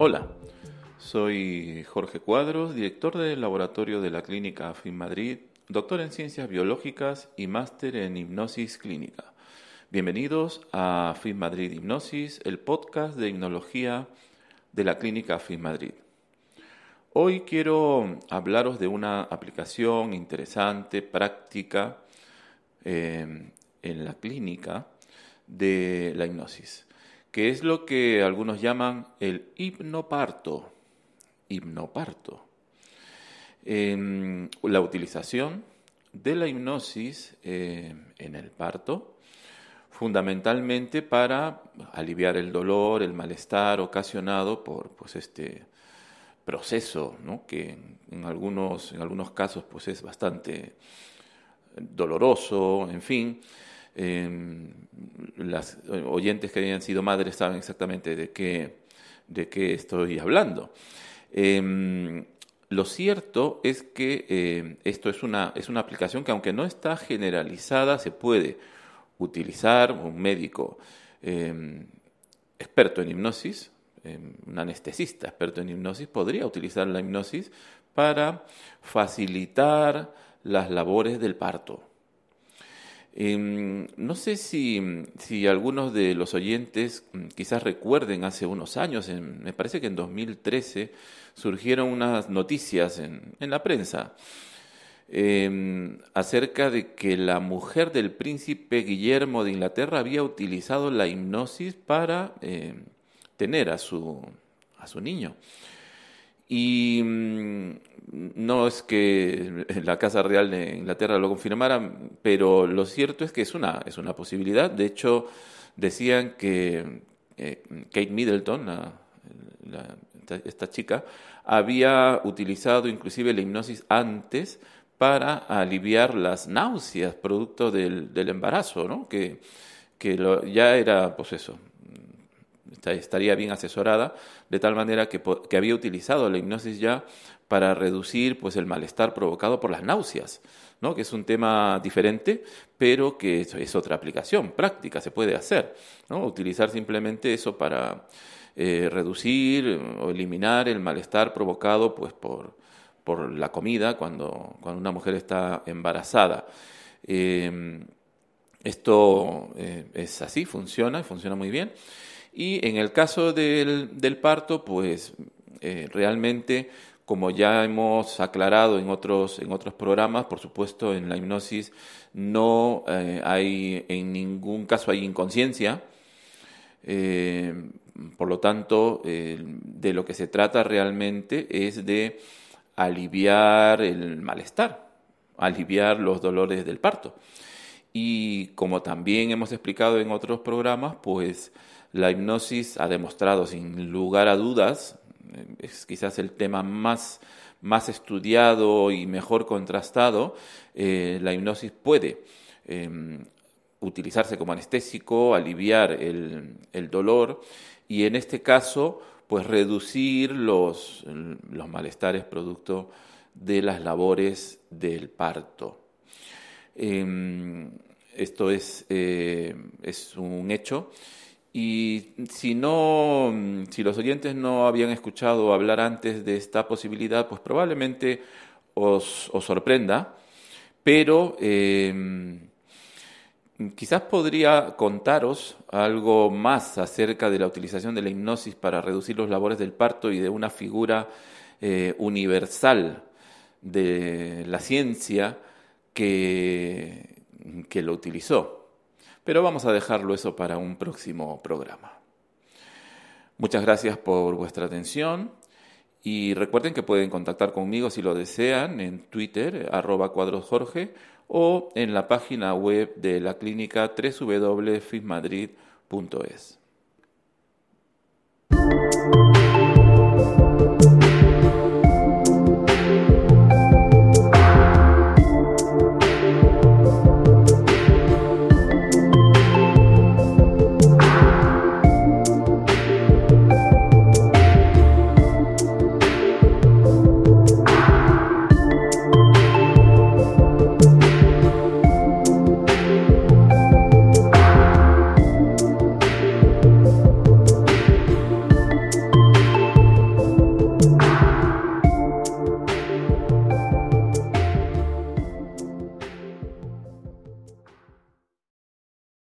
Hola, soy Jorge Cuadros, director del laboratorio de la Clínica AFIN Madrid, doctor en ciencias biológicas y máster en hipnosis clínica. Bienvenidos a AFIN Madrid Hipnosis, el podcast de hipnología de la Clínica AFIN Madrid. Hoy quiero hablaros de una aplicación interesante, práctica, em, en la clínica de la hipnosis, que es lo que algunos llaman el hipnoparto. Hipnoparto. Em, la utilización de la hipnosis em, en el parto, fundamentalmente para aliviar el dolor, el malestar ocasionado por pues, este, proceso, que en algunos, en algunos casos pues es bastante doloroso, en fin. Em, las oyentes que hayan sido madres saben exactamente de qué, de qué estoy hablando. Em, lo cierto es que em, esto es una, es una aplicación que aunque no está generalizada, se puede utilizar un médico experto en hipnosis, Em, un anestesista experto en hipnosis podría utilizar la hipnosis para facilitar las labores del parto. Em, no sé si, algunos de los oyentes mm, quizás recuerden hace unos años, me parece que en 2013, surgieron unas noticias en, la prensa em, acerca de que la mujer del príncipe Guillermo de Inglaterra había utilizado la hipnosis para tener a su, niño. Y mm, no es que la Casa Real de Inglaterra lo confirmara, pero lo cierto es que es una, es una posibilidad. De hecho, decían que eh, Kate Middleton, esta chica, había utilizado inclusive la hipnosis antes para aliviar las náuseas producto del, embarazo, que, ya era, pues eso, estaría bien asesorada, de tal manera que, había utilizado la hipnosis ya para reducir pues, el malestar provocado por las náuseas, ¿no? que es un tema diferente, pero que es, otra aplicación práctica, se puede hacer, utilizar simplemente eso para eh, reducir o eliminar el malestar provocado pues, por, la comida cuando, cuando una mujer está embarazada. Eh, esto eh, es así, funciona, funciona muy bien. Y en el caso del, parto, pues eh, realmente, como ya hemos aclarado en otros, en otros programas, por supuesto, en la hipnosis no eh, hay, en ningún caso hay inconsciencia. Eh, por lo tanto, de lo que se trata realmente es de aliviar el malestar, aliviar los dolores del parto. Y como también hemos explicado en otros programas, pues la hipnosis ha demostrado sin lugar a dudas, eh, es quizás el tema más, más estudiado y mejor contrastado, eh, la hipnosis puede em, utilizarse como anestésico, aliviar el, dolor y en este caso pues reducir los, los malestares producto de las labores del parto. Em, esto es, eh, es un hecho. Y si no, mm, si los oyentes no habían escuchado hablar antes de esta posibilidad, pues probablemente os, sorprenda, pero em, quizás podría contaros algo más acerca de la utilización de la hipnosis para reducir los labores del parto y de una figura eh, universal de la ciencia que que lo utilizó. Pero vamos a dejarlo eso para un próximo programa. Muchas gracias por vuestra atención y recuerden que pueden contactar conmigo si lo desean en Twitter, arroba cuadrosjorge, o en la página web de la clínica www.fismadrid.es.